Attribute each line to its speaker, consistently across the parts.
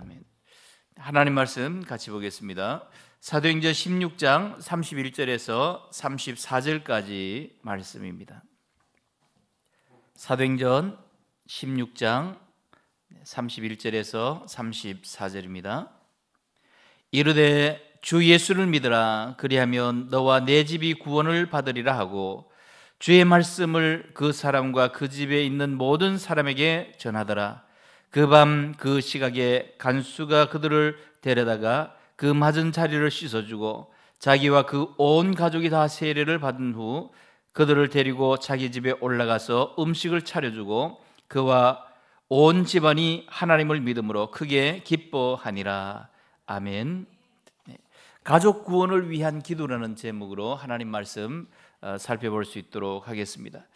Speaker 1: 아멘. 하나님 말씀 같이 보겠습니다. 사도행전 16장 31절에서 34절까지 말씀입니다. 사도행전 16장 31절에서 34절입니다. 이르되 주 예수를 믿으라 그리하면 너와 내 집이 구원을 받으리라 하고 주의 말씀을 그 사람과 그 집에 있는 모든 사람에게 전하더라 그 밤그 그 시각에 간수가 그들을 데려다가 그 맞은 자리를 씻어주고 자기와 그 온 가족이 다 세례를 받은 후 그들을 데리고 자기 집에 올라가서 음식을 차려주고 그와 온 집안이 하나님을 믿음으로 크게 기뻐하니라. 아멘. 네. 가족 구원을 위한 기도라는 제목으로 하나님 말씀 어, 살펴볼 수 있도록 하겠습니다.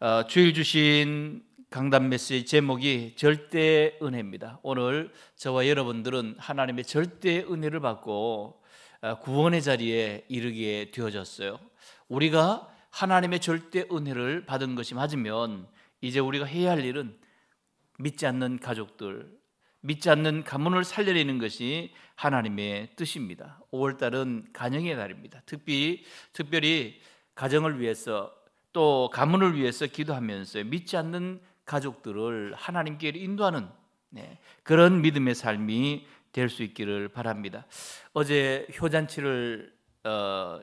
Speaker 1: 어, 주일 주신 강단 메시지 제목이 절대 은혜입니다. 오늘 저와 여러분들은 하나님의 절대 은혜를 받고 아, 구원의 자리에 이르게 되어졌어요. 우리가 하나님의 절대 은혜를 받은 것이 맞으면 이제 우리가 해야 할 일은 믿지 않는 가족들, 믿지 않는 가문을 살려내는 것이 하나님의 뜻입니다. 5월 달은 가정의 달입니다. 특히 특별히 가정을 위해서 또 가문을 위해서 기도하면서 믿지 않는 가족들을 하나님께 인도하는 네, 그런 믿음의 삶이 될 수 있기를 바랍니다. 어제 효잔치를 어,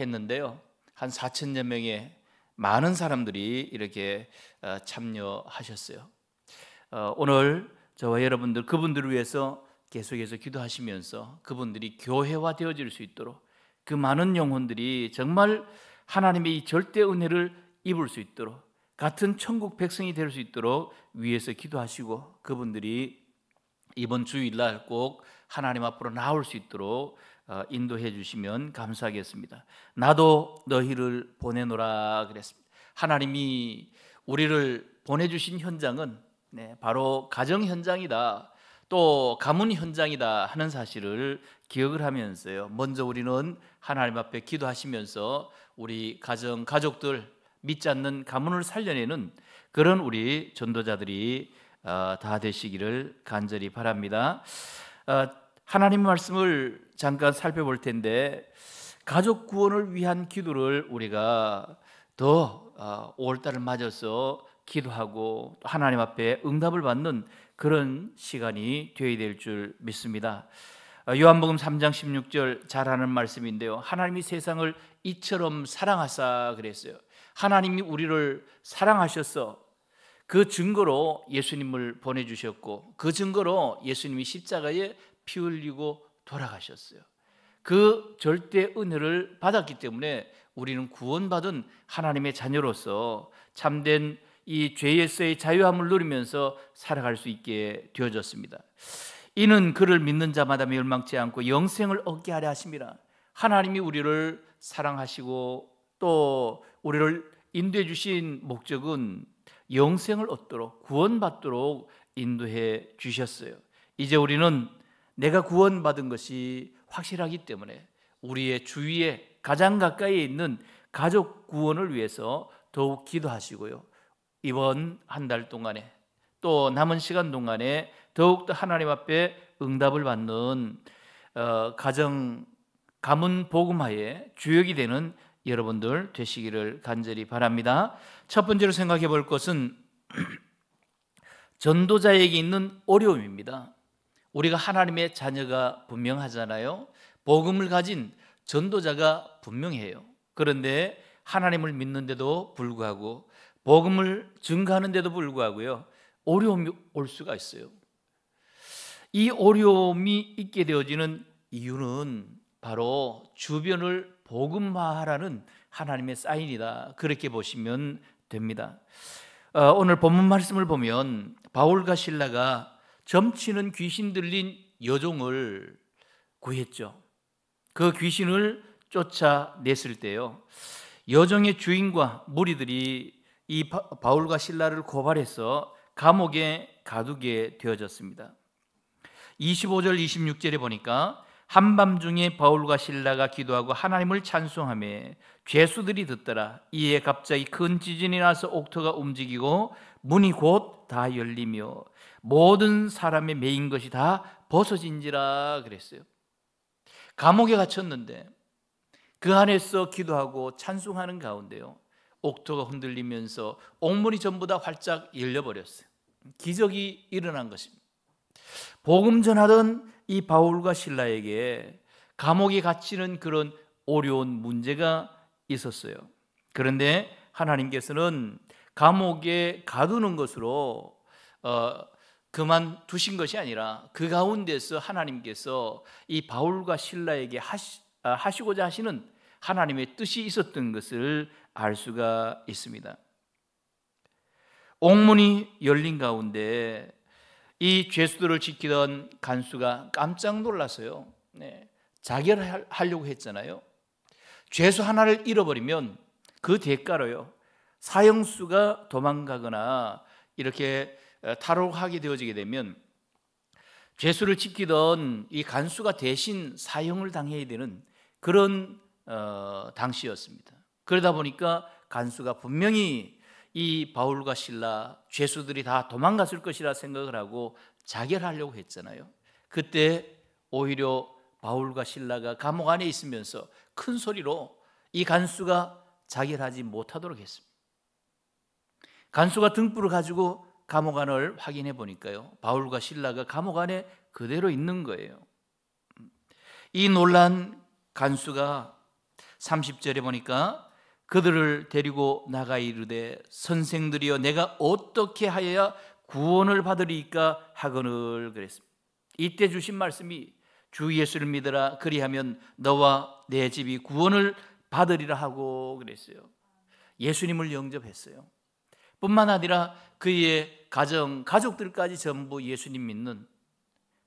Speaker 1: 했는데요. 한 4천여 명의 많은 사람들이 이렇게 어, 참여하셨어요. 어, 오늘 저와 여러분들 그분들을 위해서 계속해서 기도하시면서 그분들이 교회화 되어질 수 있도록 그 많은 영혼들이 정말 하나님의 이 절대 은혜를 입을 수 있도록 같은 천국 백성이 될 수 있도록 위에서 기도하시고 그분들이 이번 주일날 꼭 하나님 앞으로 나올 수 있도록 어, 인도해 주시면 감사하겠습니다. 나도 너희를 보내노라 그랬습니다. 하나님이 우리를 보내주신 현장은 네, 바로 가정 현장이다. 또 가문 현장이다 하는 사실을 기억을 하면서요. 먼저 우리는 하나님 앞에 기도하시면서 우리 가정 가족들 믿지 않는 가문을 살려내는 그런 우리 전도자들이 어, 다 되시기를 간절히 바랍니다. 어, 하나님 말씀을 잠깐 살펴볼 텐데 가족 구원을 위한 기도를 우리가 더 5월달을 어, 맞아서 기도하고 하나님 앞에 응답을 받는 그런 시간이 되어야 될줄 믿습니다. 요한복음 3장 16절 잘하는 말씀인데요. 하나님이 세상을 이처럼 사랑하사 그랬어요. 하나님이 우리를 사랑하셔서 그 증거로 예수님을 보내주셨고 그 증거로 예수님이 십자가에 피 흘리고 돌아가셨어요. 그 절대 은혜를 받았기 때문에 우리는 구원받은 하나님의 자녀로서 참된 이 죄에서의 자유함을 누리면서 살아갈 수 있게 되어졌습니다. 이는 그를 믿는 자마다 멸망치 않고 영생을 얻게 하려 하심이라 하나님이 우리를 사랑하시고 또 우리를 인도해 주신 목적은 영생을 얻도록 구원받도록 인도해 주셨어요. 이제 우리는 내가 구원받은 것이 확실하기 때문에 우리의 주위에 가장 가까이 있는 가족 구원을 위해서 더욱 기도하시고요. 이번 한 달 동안에 또 남은 시간 동안에 더욱더 하나님 앞에 응답을 받는 어, 가정 가문 복음화의 주역이 되는 여러분들 되시기를 간절히 바랍니다. 첫 번째로 생각해 볼 것은 전도자에게 있는 어려움입니다. 우리가 하나님의 자녀가 분명하잖아요. 복음을 가진 전도자가 분명해요. 그런데 하나님을 믿는데도 불구하고 복음을 증거하는데도 불구하고요. 어려움이 올 수가 있어요. 이 어려움이 있게 되어지는 이유는 바로 주변을 복음화하라는 하나님의 사인이다. 그렇게 보시면 됩니다. 어, 오늘 본문 말씀을 보면 바울과 신라가 점치는 귀신 들린 여종을 구했죠. 그 귀신을 쫓아냈을 때요. 여정의 주인과 무리들이 이 바울과 신라를 고발해서 감옥에 가두게 되어졌습니다. 25절 26절에 보니까 한밤중에 바울과 신라가 기도하고 하나님을 찬송함에 죄수들이 듣더라 이에 갑자기 큰 지진이 나서 옥터가 움직이고 문이 곧 다 열리며 모든 사람의 메인 것이 다 벗어진지라 그랬어요 감옥에 갇혔는데 그 안에서 기도하고 찬송하는 가운데요 옥터가 흔들리면서 옥문이 전부 다 활짝 열려버렸어요 기적이 일어난 것입니다 복음 전하던 이 바울과 신라에게 감옥에 갇히는 그런 어려운 문제가 있었어요. 그런데 하나님께서는 감옥에 가두는 것으로 어, 그만 두신 것이 아니라 그 가운데서 하나님께서 이 바울과 신라에게 하시, 아, 하시고자 하시는 하나님의 뜻이 있었던 것을 알 수가 있습니다. 옥문이 열린 가운데 이 죄수들을 지키던 간수가 깜짝 놀라서요. 네, 자결하려고 했잖아요. 죄수 하나를 잃어버리면 그 대가로요. 사형수가 도망가거나 이렇게 어, 탈옥하게 되어지게 되면 죄수를 지키던 이 간수가 대신 사형을 당해야 되는 그런 어, 당시였습니다. 그러다 보니까 간수가 분명히 이 바울과 신라 죄수들이 다 도망갔을 것이라 생각을 하고 자결하려고 했잖아요. 그때 오히려 바울과 신라가 감옥 안에 있으면서 큰 소리로 이 간수가 자결하지 못하도록 했습니다. 간수가 등불을 가지고 감옥 안을 확인해 보니까요. 바울과 신라가 감옥 안에 그대로 있는 거예요. 이 논란 간수가 30절에 보니까 그들을 데리고 나가 이르되 선생들이여 내가 어떻게 하여야 구원을 받으리까 하거늘 그랬습니다. 이때 주신 말씀이 주 예수를 믿으라 그리하면 너와 내 집이 구원을 받으리라 하고 그랬어요. 예수님을 영접했어요. 뿐만 아니라 그의 가정, 가족들까지 전부 예수님 믿는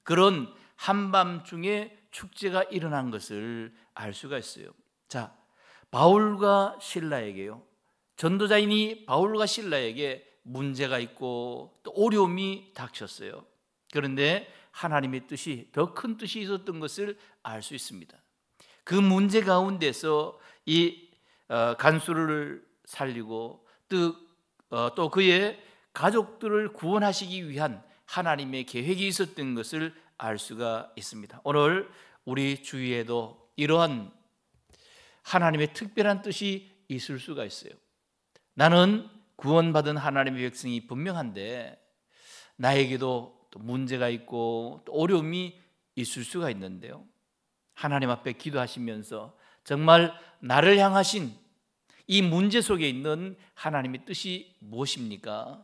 Speaker 1: 그런 한밤중에 축제가 일어난 것을 알 수가 있어요. 자, 바울과 신라에게요. 전도자인이 바울과 신라에게 문제가 있고 또 어려움이 닥쳤어요. 그런데 하나님의 뜻이 더 큰 뜻이 있었던 것을 알 수 있습니다. 그 문제 가운데서 이 어, 간수를 살리고 어, 또 그의 가족들을 구원하시기 위한 하나님의 계획이 있었던 것을 알 수가 있습니다. 오늘 우리 주위에도 이러한 하나님의 특별한 뜻이 있을 수가 있어요. 나는 구원받은 하나님의 백성이 분명한데 나에게도 문제가 있고 어려움이 있을 수가 있는데요. 하나님 앞에 기도하시면서 정말 나를 향하신 이 문제 속에 있는 하나님의 뜻이 무엇입니까?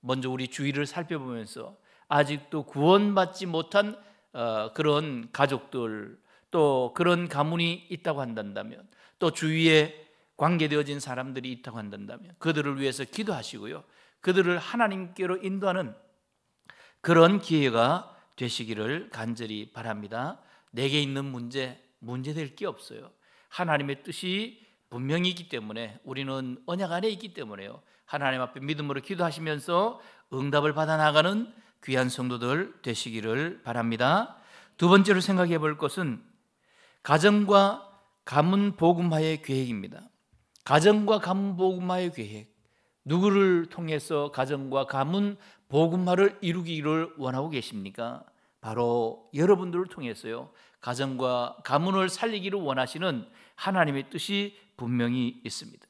Speaker 1: 먼저 우리 주위를 살펴보면서 아직도 구원받지 못한 어, 그런 가족들 또 그런 가문이 있다고 한다면 또 주위에 관계되어진 사람들이 있다고 한다면 그들을 위해서 기도하시고요. 그들을 하나님께로 인도하는 그런 기회가 되시기를 간절히 바랍니다. 내게 있는 문제, 문제될 게 없어요. 하나님의 뜻이 분명히 있기 때문에 우리는 언약 안에 있기 때문에요. 하나님 앞에 믿음으로 기도하시면서 응답을 받아 나가는 귀한 성도들 되시기를 바랍니다. 두 번째로 생각해 볼 것은 가정과 가문 복음화의 계획입니다. 가정과 가문 복음화의 계획. 누구를 통해서 가정과 가문 복음화를 이루기를 원하고 계십니까? 바로 여러분들을 통해서요. 가정과 가문을 살리기를 원하시는 하나님의 뜻이 분명히 있습니다.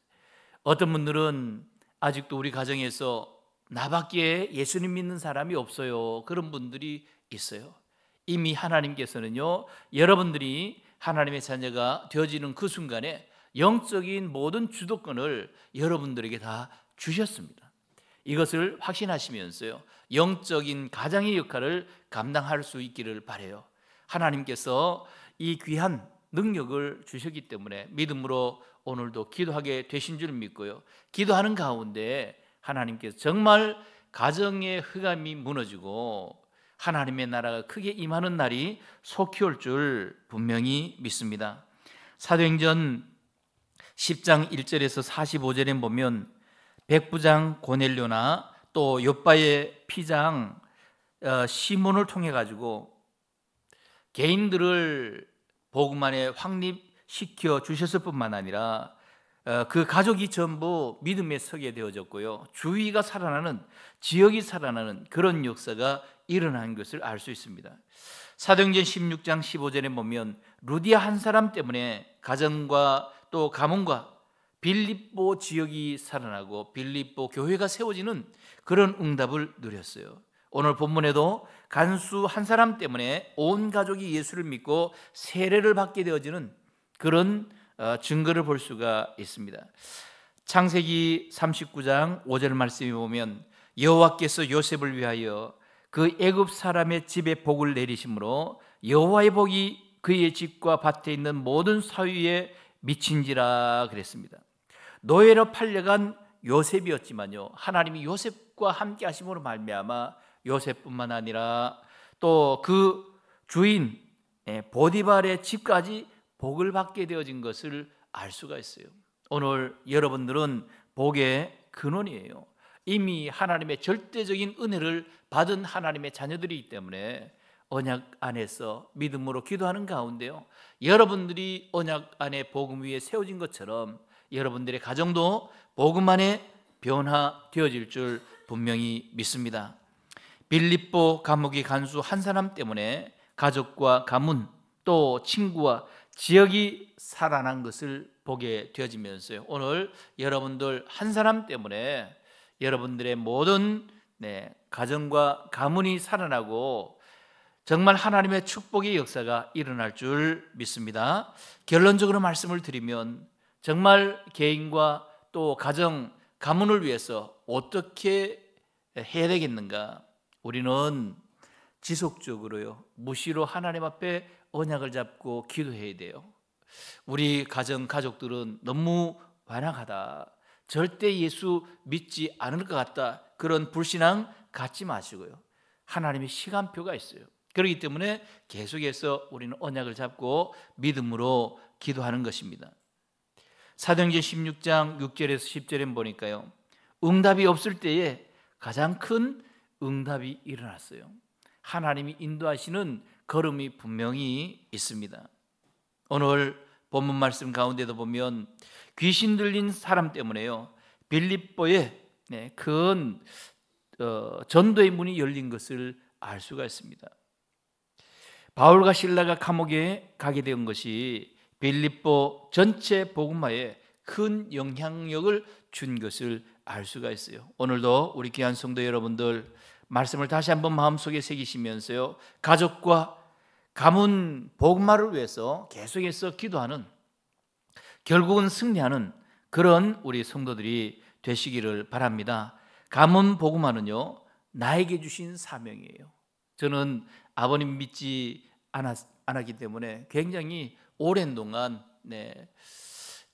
Speaker 1: 어떤 분들은 아직도 우리 가정에서 나밖에 예수님 믿는 사람이 없어요. 그런 분들이 있어요. 이미 하나님께서는요, 여러분들이 하나님의 자녀가 되어지는 그 순간에 영적인 모든 주도권을 여러분들에게 다 주셨습니다. 이것을 확신하시면서요. 영적인 가장의 역할을 감당할 수 있기를 바래요. 하나님께서 이 귀한 능력을 주셨기 때문에 믿음으로 오늘도 기도하게 되신 줄 믿고요. 기도하는 가운데 하나님께서 정말 가정의 흑암이 무너지고 하나님의 나라가 크게 임하는 날이 속히 올 줄 분명히 믿습니다. 사도행전 10장 1절에서 45절에 보면 백부장 고넬료나 또 요빠의 피장 어, 시몬을 통해 가지고 개인들을 복음 안에 확립시켜 주셨을 뿐만 아니라 어, 그 가족이 전부 믿음에 서게 되어졌고요. 주위가 살아나는 지역이 살아나는 그런 역사가 일어난 것을 알 수 있습니다. 사도행전 16장 15절에 보면 루디아 한 사람 때문에 가정과 또 가문과 빌립보 지역이 살아나고 빌립보 교회가 세워지는 그런 응답을 누렸어요. 오늘 본문에도 간수 한 사람 때문에 온 가족이 예수를 믿고 세례를 받게 되어지는 그런 어, 증거를 볼 수가 있습니다. 창세기 39장 5절 말씀에 보면 여호와께서 요셉을 위하여 그 애굽 사람의 집에 복을 내리심으로 여호와의 복이 그의 집과 밭에 있는 모든 사위에 미친지라 그랬습니다. 노예로 팔려간 요셉이었지만요. 하나님이 요셉과 함께 하심으로 말미암아 요셉뿐만 아니라 또 그 주인 예, 보디발의 집까지 복을 받게 되어진 것을 알 수가 있어요. 오늘 여러분들은 복의 근원이에요. 이미 하나님의 절대적인 은혜를 받은 하나님의 자녀들이기 때문에 언약 안에서 믿음으로 기도하는 가운데요. 여러분들이 언약 안에 복음 위에 세워진 것처럼 여러분들의 가정도 복음 안에 변화되어질 줄 분명히 믿습니다. 빌립보 감옥이 간수 한 사람 때문에 가족과 가문 또 친구와 지역이 살아난 것을 보게 되어지면서요. 오늘 여러분들 한 사람 때문에 여러분들의 모든 네, 가정과 가문이 살아나고 정말 하나님의 축복의 역사가 일어날 줄 믿습니다. 결론적으로 말씀을 드리면 정말 개인과 또 가정, 가문을 위해서 어떻게 해야 되겠는가? 우리는 지속적으로요, 무시로 하나님 앞에 언약을 잡고 기도해야 돼요. 우리 가정, 가족들은 너무 완악하다. 절대 예수 믿지 않을 것 같다. 그런 불신앙 갖지 마시고요. 하나님의 시간표가 있어요. 그렇기 때문에 계속해서 우리는 언약을 잡고 믿음으로 기도하는 것입니다. 사도행전 16장 6절에서 10절에 보니까요. 응답이 없을 때에 가장 큰 응답이 일어났어요. 하나님이 인도하시는 걸음이 분명히 있습니다. 오늘 본문 말씀 가운데도 보면 귀신 들린 사람 때문에요. 빌립보의 네, 큰 어, 전도의 문이 열린 것을 알 수가 있습니다. 바울과 신라가 감옥에 가게 된 것이 빌립보 전체 복음화에 큰 영향력을 준 것을 알 수가 있어요. 오늘도 우리 귀한 성도 여러분들 말씀을 다시 한번 마음속에 새기시면서요. 가족과 가문 복음화를 위해서 계속해서 기도하는 결국은 승리하는 그런 우리 성도들이 되시기를 바랍니다. 가문 복음화는요. 나에게 주신 사명이에요. 저는 아버님 믿지 않았, 않았기 때문에 굉장히 오랜 동안 네,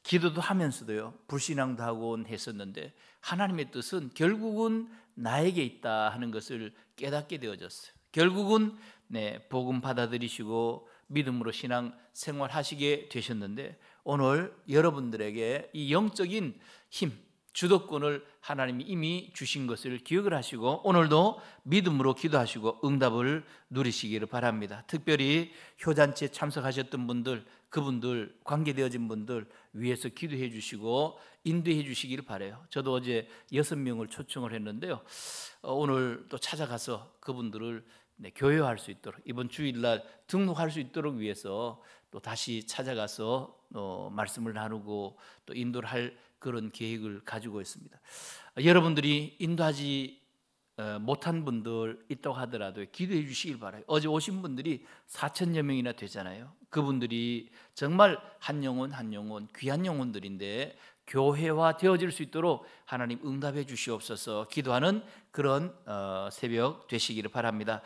Speaker 1: 기도도 하면서도요 불신앙도 하고 했었는데 하나님의 뜻은 결국은 나에게 있다 하는 것을 깨닫게 되어졌어요. 결국은 네, 복음 받아들이시고 믿음으로 신앙 생활하시게 되셨는데 오늘 여러분들에게 이 영적인 힘, 주도권을 하나님이 이미 주신 것을 기억을 하시고 오늘도 믿음으로 기도하시고 응답을 누리시기를 바랍니다. 특별히 효잔치에 참석하셨던 분들, 그분들 관계되어진 분들 위해서 기도해 주시고 인도해 주시기를 바래요. 저도 어제 여섯 명을 초청을 했는데요. 어, 오늘 또 찾아가서 그분들을 네, 교회할 수 있도록 이번 주일날 등록할 수 있도록 위해서 또 다시 찾아가서 어, 말씀을 나누고 또 인도를 할 그런 계획을 가지고 있습니다. 여러분들이 인도하지 어, 못한 분들 있다고 하더라도 기도해 주시길 바라요. 어제 오신 분들이 4천여 명이나 되잖아요. 그분들이 정말 한 영혼 한 영혼 귀한 영혼들인데 교회화 되어질 수 있도록 하나님 응답해 주시옵소서 기도하는 그런 어, 새벽 되시기를 바랍니다.